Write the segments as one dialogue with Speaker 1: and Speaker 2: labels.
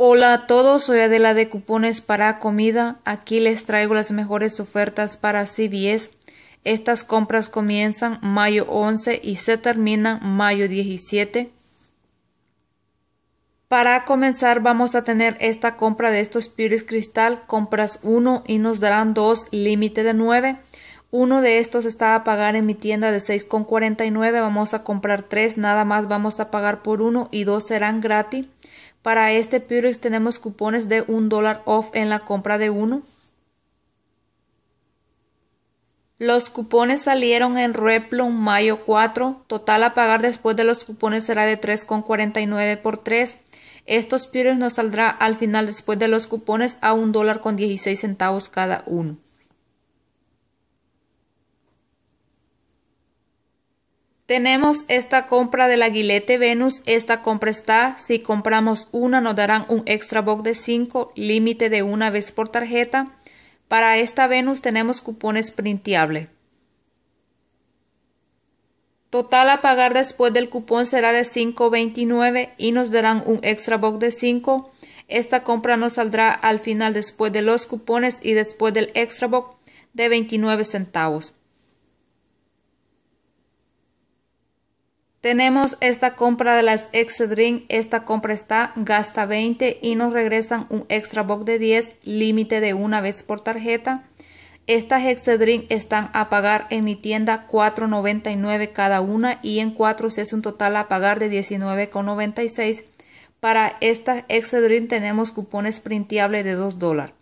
Speaker 1: Hola a todos, soy Adela de Cupones para Comida. Aquí les traigo las mejores ofertas para CBS. Estas compras comienzan mayo 11 y se terminan mayo 17. Para comenzar vamos a tener esta compra de estos puris Cristal, compras 1 y nos darán 2, límite de 9. Uno de estos está a pagar en mi tienda de 6,49, vamos a comprar 3, nada más vamos a pagar por uno y dos serán gratis. Para este Purex tenemos cupones de un dólar off en la compra de uno. Los cupones salieron en Replon mayo 4. Total a pagar después de los cupones será de 3,49 por 3. Estos Purex nos saldrá al final después de los cupones a un dólar con 16 centavos cada uno. Tenemos esta compra del aguilete Venus, esta compra está, si compramos una nos darán un extra box de 5, límite de una vez por tarjeta. Para esta Venus tenemos cupones printable. Total a pagar después del cupón será de 5.29 y nos darán un extra box de 5. Esta compra nos saldrá al final después de los cupones y después del extra box de 29 centavos. Tenemos esta compra de las Excedrin, esta compra está, gasta 20 y nos regresan un extra box de 10, límite de una vez por tarjeta. Estas Excedrin están a pagar en mi tienda 4.99 cada una y en 4 es un total a pagar de 19.96. Para estas Excedrin tenemos cupones printables de 2 dólares.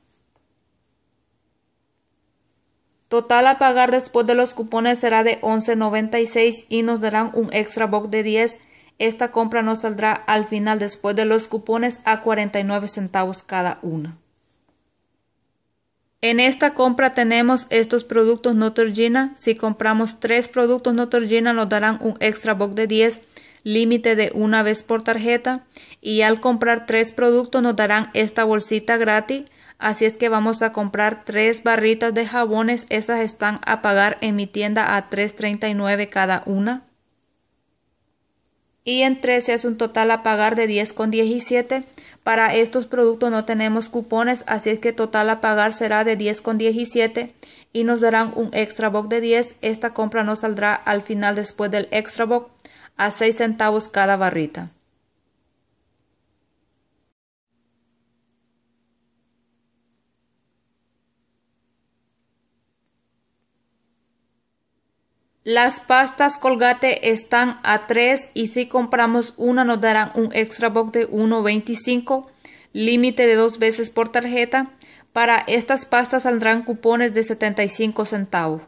Speaker 1: Total a pagar después de los cupones será de 11.96 y nos darán un extra box de 10. Esta compra nos saldrá al final después de los cupones a 49 centavos cada una. En esta compra tenemos estos productos Notorgina. Si compramos tres productos Notorgina nos darán un extra box de 10, límite de una vez por tarjeta. Y al comprar tres productos nos darán esta bolsita gratis Así es que vamos a comprar tres barritas de jabones. Esas están a pagar en mi tienda a $3.39 cada una. Y en 13 es un total a pagar de 10,17. Para estos productos no tenemos cupones, así es que total a pagar será de 10,17 y nos darán un extra box de 10. Esta compra no saldrá al final después del extra box a 6 centavos cada barrita. Las pastas Colgate están a 3 y si compramos una nos darán un extra box de 1.25, límite de dos veces por tarjeta. Para estas pastas saldrán cupones de 75 centavos.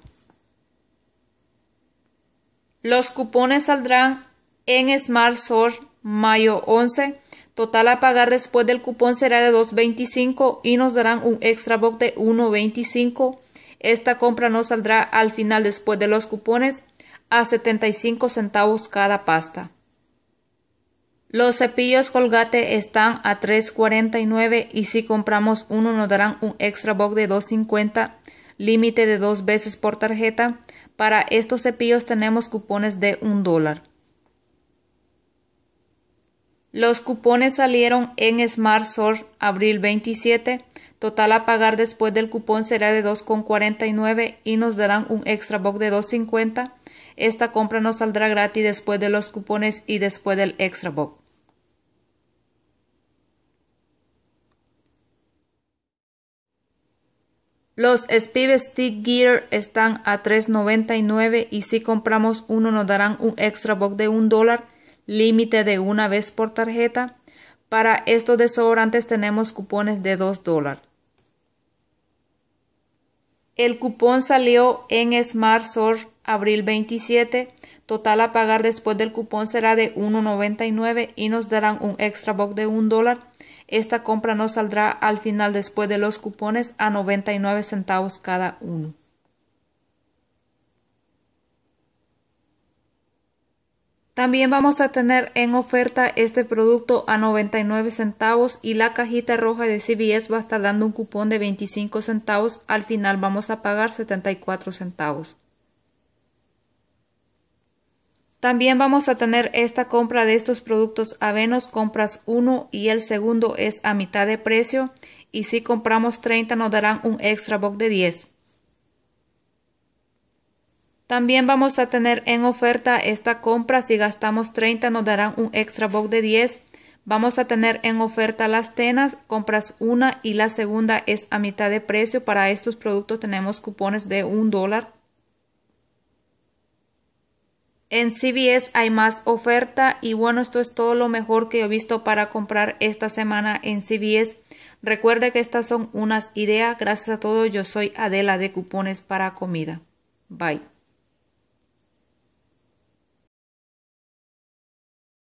Speaker 1: Los cupones saldrán en Smart mayo 11. Total a pagar después del cupón será de 2.25 y nos darán un extra box de 1.25 esta compra no saldrá al final después de los cupones a 75 centavos cada pasta. Los cepillos Colgate están a 3.49 y si compramos uno nos darán un extra box de 2.50, límite de dos veces por tarjeta. Para estos cepillos tenemos cupones de un dólar. Los cupones salieron en Smart abril 27. Total a pagar después del cupón será de 2,49 y nos darán un extra box de 2,50. Esta compra nos saldrá gratis después de los cupones y después del extra box. Los Speed Stick Gear están a $3.99 y si compramos uno nos darán un extra box de $1 límite de una vez por tarjeta. Para estos desodorantes tenemos cupones de 2 dólares. El cupón salió en Smart abril 27. Total a pagar después del cupón será de 1.99 y nos darán un extra box de 1 dólar. Esta compra nos saldrá al final después de los cupones a 99 centavos cada uno. También vamos a tener en oferta este producto a 99 centavos y la cajita roja de CBS va a estar dando un cupón de 25 centavos. Al final vamos a pagar 74 centavos. También vamos a tener esta compra de estos productos a avenos, compras uno y el segundo es a mitad de precio y si compramos 30 nos darán un extra box de 10. También vamos a tener en oferta esta compra. Si gastamos 30 nos darán un extra box de 10. Vamos a tener en oferta las tenas, compras una y la segunda es a mitad de precio. Para estos productos tenemos cupones de un dólar. En CBS hay más oferta y bueno, esto es todo lo mejor que he visto para comprar esta semana en CBS. Recuerde que estas son unas ideas. Gracias a todos, yo soy Adela de Cupones para Comida. Bye.